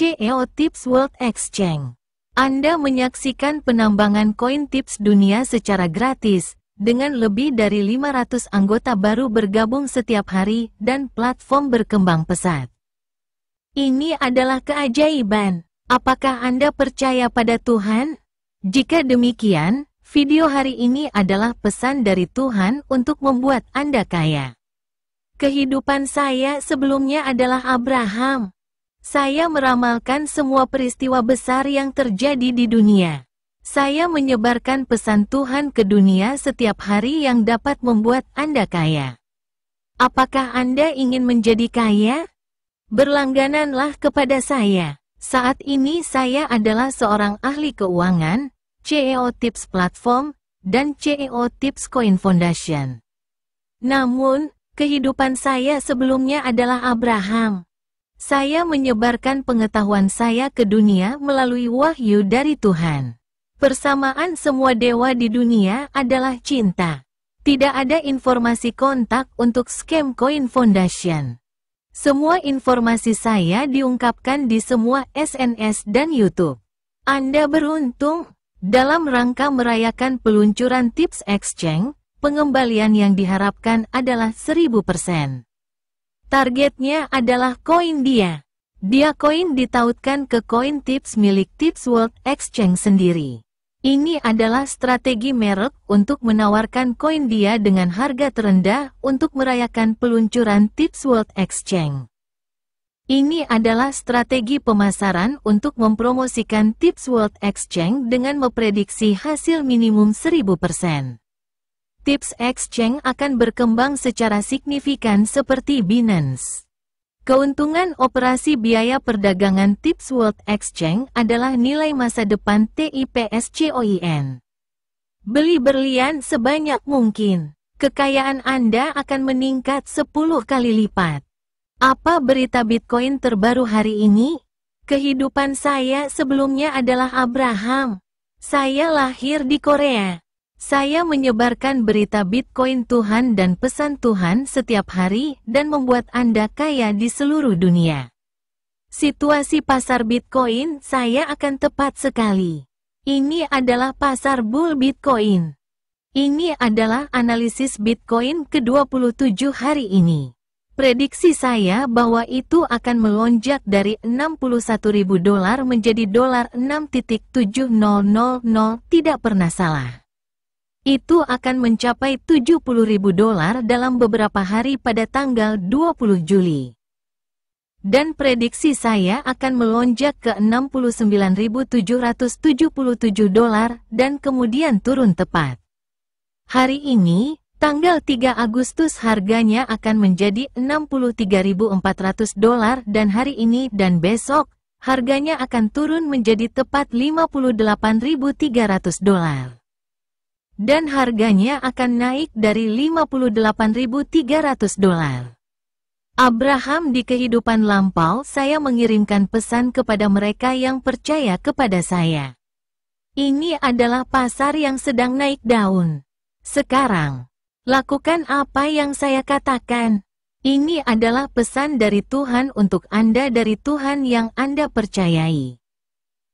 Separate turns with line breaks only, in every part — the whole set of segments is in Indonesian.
CEO Tips World Exchange. Anda menyaksikan penambangan koin tips dunia secara gratis, dengan lebih dari 500 anggota baru bergabung setiap hari dan platform berkembang pesat. Ini adalah keajaiban. Apakah Anda percaya pada Tuhan? Jika demikian, video hari ini adalah pesan dari Tuhan untuk membuat Anda kaya. Kehidupan saya sebelumnya adalah Abraham. Saya meramalkan semua peristiwa besar yang terjadi di dunia. Saya menyebarkan pesan Tuhan ke dunia setiap hari yang dapat membuat Anda kaya. Apakah Anda ingin menjadi kaya? Berlanggananlah kepada saya. Saat ini saya adalah seorang ahli keuangan, CEO Tips Platform, dan CEO Tips Coin Foundation. Namun, kehidupan saya sebelumnya adalah Abraham saya menyebarkan pengetahuan saya ke dunia melalui wahyu dari Tuhan. Persamaan semua dewa di dunia adalah cinta. Tidak ada informasi kontak untuk Scam Coin Foundation. Semua informasi saya diungkapkan di semua SNS dan YouTube. Anda beruntung. Dalam rangka merayakan peluncuran tips exchange, pengembalian yang diharapkan adalah 1000%. Targetnya adalah koin dia. Dia koin ditautkan ke koin tips milik Tips World Exchange sendiri. Ini adalah strategi merek untuk menawarkan koin dia dengan harga terendah untuk merayakan peluncuran Tips World Exchange. Ini adalah strategi pemasaran untuk mempromosikan Tips World Exchange dengan memprediksi hasil minimum 1000% tips exchange akan berkembang secara signifikan seperti Binance. Keuntungan operasi biaya perdagangan TIPS World Exchange adalah nilai masa depan TIPSCOIN. Beli berlian sebanyak mungkin. Kekayaan Anda akan meningkat 10 kali lipat. Apa berita Bitcoin terbaru hari ini? Kehidupan saya sebelumnya adalah Abraham. Saya lahir di Korea. Saya menyebarkan berita Bitcoin Tuhan dan pesan Tuhan setiap hari dan membuat Anda kaya di seluruh dunia. Situasi pasar Bitcoin saya akan tepat sekali. Ini adalah pasar bull Bitcoin. Ini adalah analisis Bitcoin ke-27 hari ini. Prediksi saya bahwa itu akan melonjak dari 61.000 dolar menjadi dolar 6.7000 tidak pernah salah itu akan mencapai 70 ribu dolar dalam beberapa hari pada tanggal 20 Juli. Dan prediksi saya akan melonjak ke 69.777 dolar dan kemudian turun tepat. Hari ini, tanggal 3 Agustus harganya akan menjadi 63.400 dolar dan hari ini dan besok, harganya akan turun menjadi tepat 58.300 dolar dan harganya akan naik dari 58.300 dolar. Abraham di kehidupan lampau saya mengirimkan pesan kepada mereka yang percaya kepada saya. Ini adalah pasar yang sedang naik daun. Sekarang, lakukan apa yang saya katakan. Ini adalah pesan dari Tuhan untuk Anda dari Tuhan yang Anda percayai.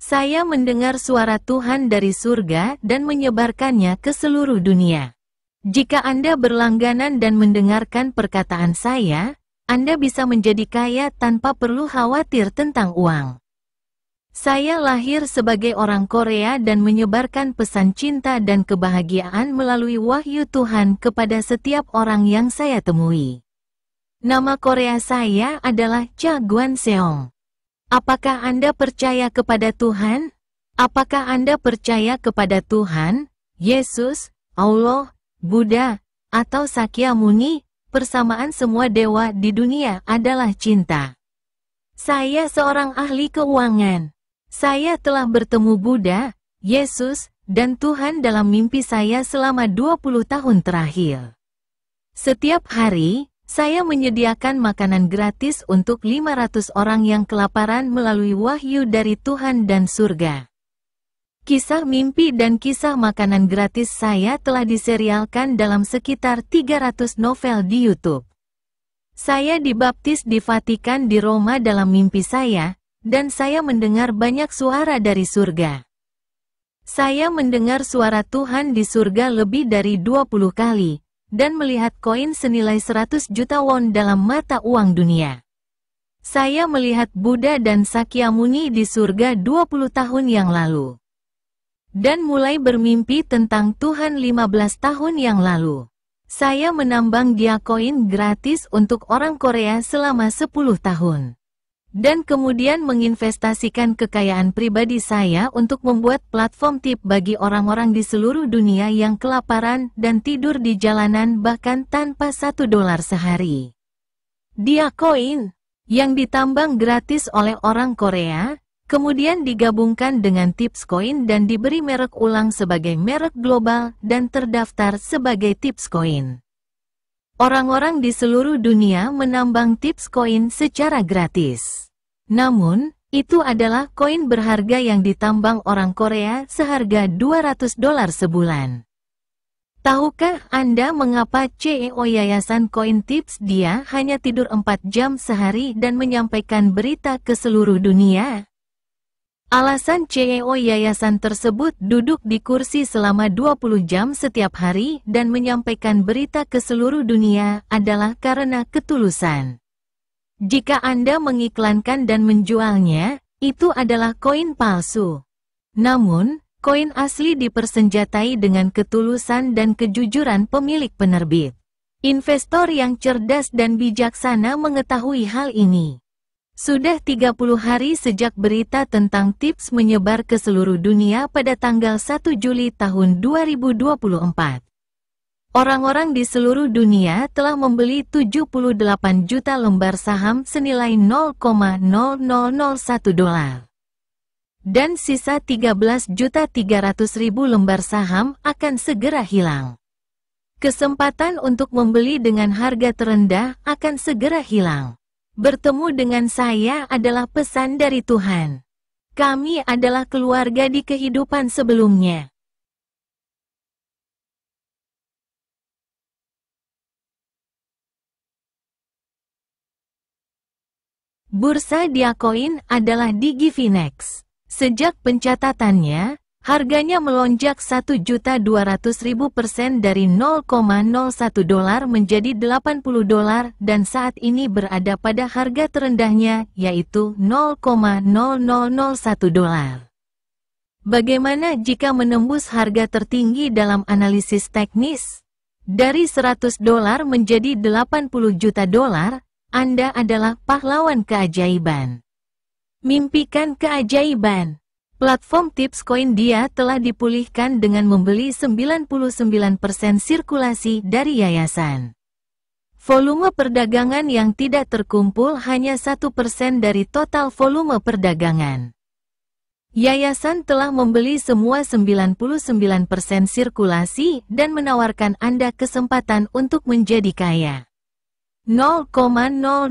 Saya mendengar suara Tuhan dari surga dan menyebarkannya ke seluruh dunia. Jika Anda berlangganan dan mendengarkan perkataan saya, Anda bisa menjadi kaya tanpa perlu khawatir tentang uang. Saya lahir sebagai orang Korea dan menyebarkan pesan cinta dan kebahagiaan melalui wahyu Tuhan kepada setiap orang yang saya temui. Nama Korea saya adalah Cha Guan Seong. Apakah Anda percaya kepada Tuhan? Apakah Anda percaya kepada Tuhan, Yesus, Allah, Buddha, atau Sakyamuni? Persamaan semua dewa di dunia adalah cinta. Saya seorang ahli keuangan. Saya telah bertemu Buddha, Yesus, dan Tuhan dalam mimpi saya selama 20 tahun terakhir. Setiap hari, saya menyediakan makanan gratis untuk 500 orang yang kelaparan melalui wahyu dari Tuhan dan surga. Kisah mimpi dan kisah makanan gratis saya telah diserialkan dalam sekitar 300 novel di YouTube. Saya dibaptis di Vatikan di Roma dalam mimpi saya, dan saya mendengar banyak suara dari surga. Saya mendengar suara Tuhan di surga lebih dari 20 kali, dan melihat koin senilai 100 juta won dalam mata uang dunia. Saya melihat Buddha dan Sakyamuni di surga 20 tahun yang lalu. Dan mulai bermimpi tentang Tuhan 15 tahun yang lalu. Saya menambang dia koin gratis untuk orang Korea selama 10 tahun dan kemudian menginvestasikan kekayaan pribadi saya untuk membuat platform tip bagi orang-orang di seluruh dunia yang kelaparan dan tidur di jalanan bahkan tanpa satu dolar sehari. Dia koin, yang ditambang gratis oleh orang Korea, kemudian digabungkan dengan tips koin dan diberi merek ulang sebagai merek global dan terdaftar sebagai tips koin. Orang-orang di seluruh dunia menambang tips koin secara gratis. Namun, itu adalah koin berharga yang ditambang orang Korea seharga 200 dolar sebulan. Tahukah Anda mengapa CEO Yayasan Koin Tips dia hanya tidur 4 jam sehari dan menyampaikan berita ke seluruh dunia? Alasan CEO yayasan tersebut duduk di kursi selama 20 jam setiap hari dan menyampaikan berita ke seluruh dunia adalah karena ketulusan. Jika Anda mengiklankan dan menjualnya, itu adalah koin palsu. Namun, koin asli dipersenjatai dengan ketulusan dan kejujuran pemilik penerbit. Investor yang cerdas dan bijaksana mengetahui hal ini. Sudah 30 hari sejak berita tentang tips menyebar ke seluruh dunia pada tanggal 1 Juli tahun 2024. Orang-orang di seluruh dunia telah membeli 78 juta lembar saham senilai 0,0001 dolar. Dan sisa 13 juta 300 ribu lembar saham akan segera hilang. Kesempatan untuk membeli dengan harga terendah akan segera hilang bertemu dengan saya adalah pesan dari Tuhan. Kami adalah keluarga di kehidupan sebelumnya. Bursa Diakoin adalah Digifinex. Sejak pencatatannya, Harganya melonjak 1.200.000 persen dari 0,01 dolar menjadi 80 dolar dan saat ini berada pada harga terendahnya yaitu 0,0001 dolar. Bagaimana jika menembus harga tertinggi dalam analisis teknis? Dari 100 dolar menjadi 80 juta dolar, Anda adalah pahlawan keajaiban. Mimpikan keajaiban. Platform tips koin dia telah dipulihkan dengan membeli 99% sirkulasi dari yayasan. Volume perdagangan yang tidak terkumpul hanya 1% dari total volume perdagangan. Yayasan telah membeli semua 99% sirkulasi dan menawarkan Anda kesempatan untuk menjadi kaya. 0,0001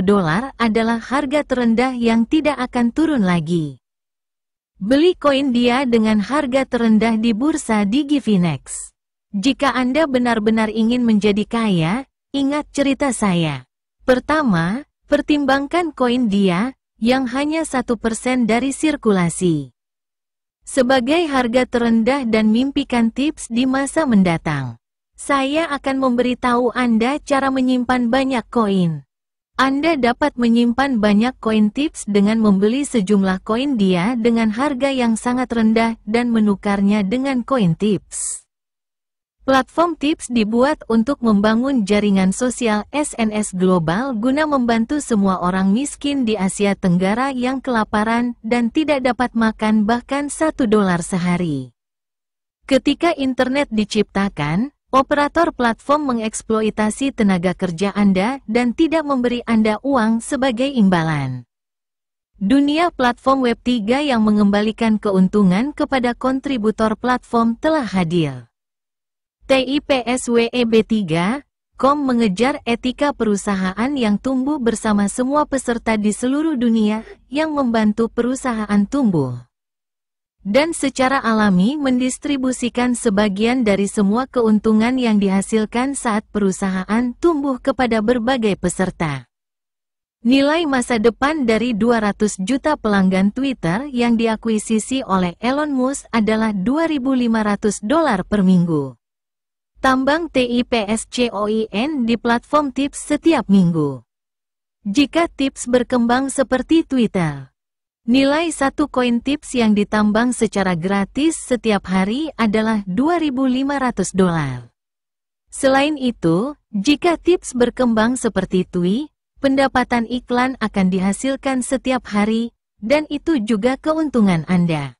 dolar adalah harga terendah yang tidak akan turun lagi. Beli koin dia dengan harga terendah di bursa Digifinex. Jika Anda benar-benar ingin menjadi kaya, ingat cerita saya. Pertama, pertimbangkan koin dia, yang hanya 1% dari sirkulasi. Sebagai harga terendah dan mimpikan tips di masa mendatang. Saya akan memberitahu Anda cara menyimpan banyak koin. Anda dapat menyimpan banyak koin tips dengan membeli sejumlah koin dia dengan harga yang sangat rendah dan menukarnya dengan koin tips. Platform tips dibuat untuk membangun jaringan sosial SNS global guna membantu semua orang miskin di Asia Tenggara yang kelaparan dan tidak dapat makan bahkan satu dolar sehari. Ketika internet diciptakan, Operator platform mengeksploitasi tenaga kerja Anda dan tidak memberi Anda uang sebagai imbalan. Dunia platform web 3 yang mengembalikan keuntungan kepada kontributor platform telah hadir. E TIPSWEB3, mengejar etika perusahaan yang tumbuh bersama semua peserta di seluruh dunia yang membantu perusahaan tumbuh dan secara alami mendistribusikan sebagian dari semua keuntungan yang dihasilkan saat perusahaan tumbuh kepada berbagai peserta. Nilai masa depan dari 200 juta pelanggan Twitter yang diakuisisi oleh Elon Musk adalah 2.500 dolar per minggu. Tambang TIPSCOIN di platform tips setiap minggu. Jika tips berkembang seperti Twitter, Nilai satu koin tips yang ditambang secara gratis setiap hari adalah 2.500 dolar. Selain itu, jika tips berkembang seperti TUI, pendapatan iklan akan dihasilkan setiap hari, dan itu juga keuntungan Anda.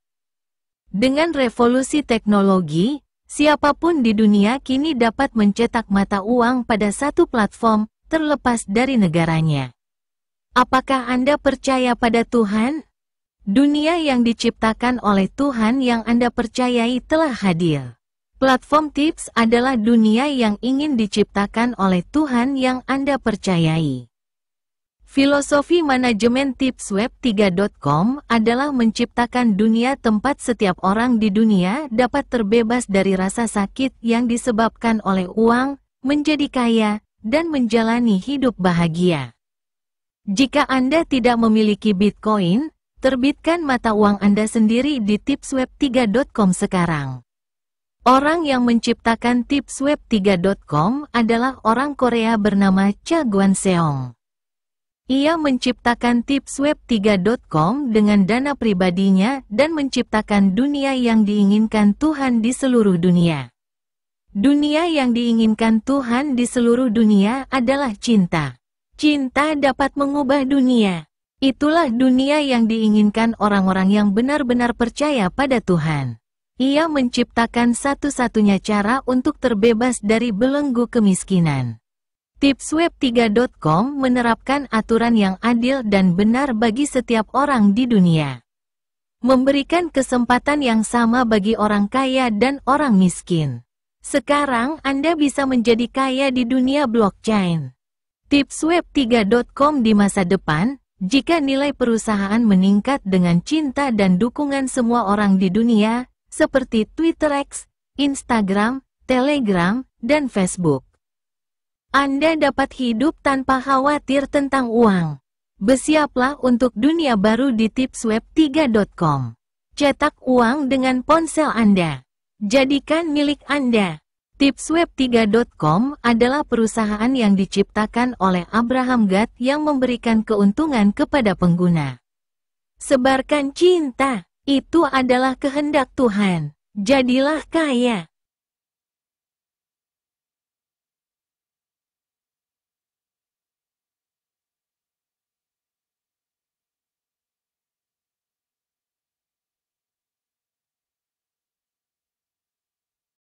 Dengan revolusi teknologi, siapapun di dunia kini dapat mencetak mata uang pada satu platform, terlepas dari negaranya. Apakah Anda percaya pada Tuhan? Dunia yang diciptakan oleh Tuhan yang Anda percayai telah hadir. Platform tips adalah dunia yang ingin diciptakan oleh Tuhan yang Anda percayai. Filosofi manajemen tipsweb3.com adalah menciptakan dunia tempat setiap orang di dunia dapat terbebas dari rasa sakit yang disebabkan oleh uang, menjadi kaya, dan menjalani hidup bahagia. Jika Anda tidak memiliki Bitcoin, Terbitkan mata uang Anda sendiri di tipsweb3.com sekarang. Orang yang menciptakan tipsweb3.com adalah orang Korea bernama Cha Guan Seong. Ia menciptakan tipsweb3.com dengan dana pribadinya dan menciptakan dunia yang diinginkan Tuhan di seluruh dunia. Dunia yang diinginkan Tuhan di seluruh dunia adalah cinta. Cinta dapat mengubah dunia. Itulah dunia yang diinginkan orang-orang yang benar-benar percaya pada Tuhan. Ia menciptakan satu-satunya cara untuk terbebas dari belenggu kemiskinan. Tipsweb3.com menerapkan aturan yang adil dan benar bagi setiap orang di dunia. Memberikan kesempatan yang sama bagi orang kaya dan orang miskin. Sekarang Anda bisa menjadi kaya di dunia blockchain. Tipsweb3.com di masa depan jika nilai perusahaan meningkat dengan cinta dan dukungan semua orang di dunia, seperti Twitter X, Instagram, Telegram, dan Facebook. Anda dapat hidup tanpa khawatir tentang uang. Bersiaplah untuk dunia baru di tipsweb3.com. Cetak uang dengan ponsel Anda. Jadikan milik Anda. Tipsweb3.com adalah perusahaan yang diciptakan oleh Abraham Gad yang memberikan keuntungan kepada pengguna. Sebarkan cinta, itu adalah kehendak Tuhan. Jadilah kaya.